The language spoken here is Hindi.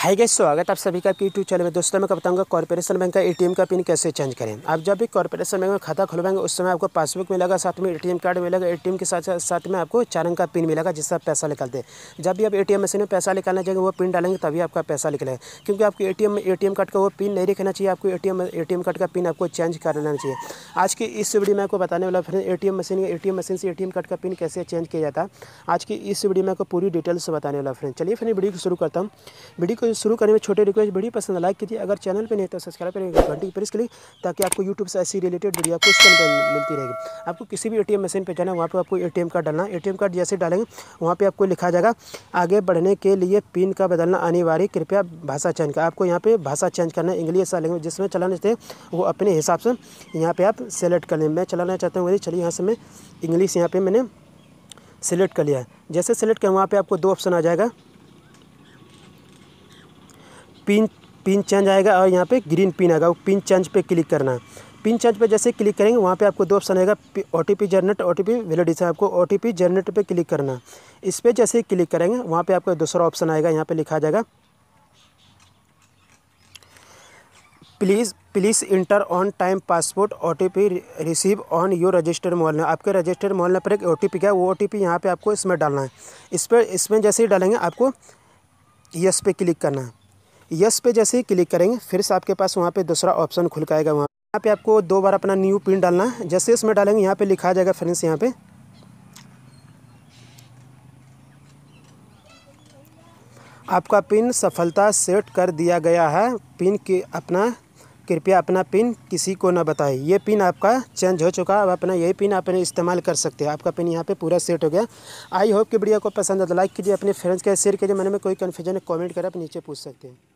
हाय गैस स्वागत आप सभी का आपके यूट्यूब चैनल में दोस्तों मैं बताऊंगा कॉर्पोरेशन बैंक का एटीएम का पिन कैसे चेंज करें आप जब भी कॉर्पोरेशन बैंक में खाता खुलवाएंगे उस समय आपको पासबुक मिलेगा साथ में एटीएम कार्ड मिलेगा एटीएम के साथ साथ में आपको चार अंक का पिन मिलेगा जिससे आप पैसा निकालते हैं जब भी आप एटीएम मशीन में पैसा निकालना चाहेंगे वो पिन डालेंगे तभी आपका पैसा निकलेगा क्योंकि आपको ए में ए कार्ड का वो पिन नहीं रखना चाहिए आपको ए टी कार्ड का पिन आपको चेंज कर लेना चाहिए आज की इस वीडियो में आपको बताने वाला फिर A machine A T machine से ए कार्ड का पिन कैसे चेंज किया जाता है आज की इस वीडियो में आपको पूरी डिटेल्स बताने वाला फ्रेंड चलिए फिर वीडियो को शुरू करता हूँ वीडियो को शुरू करने में छोटे रिक्वेस्ट बड़ी पसंद लाइक कीजिए अगर चैनल पर नहीं तो सब्सक्राइब करेंगे घंटी प्रेस करिए ताकि आपको यूट्यूब से ऐसी रिलेटेड वीडियो आपको मिलती रहेगी आपको किसी भी ए मशीन पर जाना है वहाँ पर आपको ए कार्ड डालना ए कार्ड जैसे डालेंगे वहाँ पर आपको लिखा जाएगा आगे बढ़ने के लिए पिन का बदलना अनिवार्य कृपया भाषा चेंज का आपको यहाँ पर भाषा चेंज करना इंग्लिश लैंग्वेज जिसमें चलाना चाहते हैं वो अपने हिसाब से यहाँ पर आप सेलेक्ट कर लें मैं चलाना चाहता हूँ चलिए यहाँ से मैं इंग्लिश यहाँ पर मैंने सेलेक्ट कर लिया है जैसे सेलेक्ट करें वहाँ पे आपको दो ऑप्शन आ जाएगा पिन पिन चेंज आएगा और यहाँ पे ग्रीन पिन आएगा वो पिन चेंज पे क्लिक करना है पिन चेंज पे जैसे क्लिक करेंगे वहाँ पे आपको दो ऑप्शन आएगा O T P generate O T P validation आपको ओ टी पी जनरेट पर क्लिक करना है इस पर जैसे ही क्लिक करेंगे वहाँ पर आपका दूसरा ऑप्शन आएगा यहाँ पर लिखा जाएगा please please enter on time passport O T P receive on your registered mobile number आपके रजिस्टर्ड मोबाइल नंबर पर एक ओ टी पी का वो ओ टी पी यहाँ पर आपको इसमें डालना है इस पर इसमें जैसे ही डालेंगे आपको यस पे क्लिक करना है यस पे जैसे ही क्लिक करेंगे फिर से आपके पास वहाँ पे दूसरा ऑप्शन खुल का आएगा वहाँ यहाँ पे आपको दो बार अपना न्यू पिन डालना है जैसे इसमें डालेंगे यहाँ पे लिखा जाएगा फ्रेंड्स यहाँ पे आपका पिन सफलता सेट कर दिया गया है पिन की अपना कृपया अपना पिन किसी को ना बताएं ये पिन आपका चेंज हो चुका है अब अपना यही पिन आपने इस्तेमाल कर सकते हैं आपका पिन यहाँ पे पूरा सेट हो गया आई होप कि वीडियो को पसंद आता तो लाइक कीजिए अपने फ्रेंड्स का शेयर कीजिए मन में कोई कन्फ्यूजन है कमेंट कर आप नीचे पूछ सकते हैं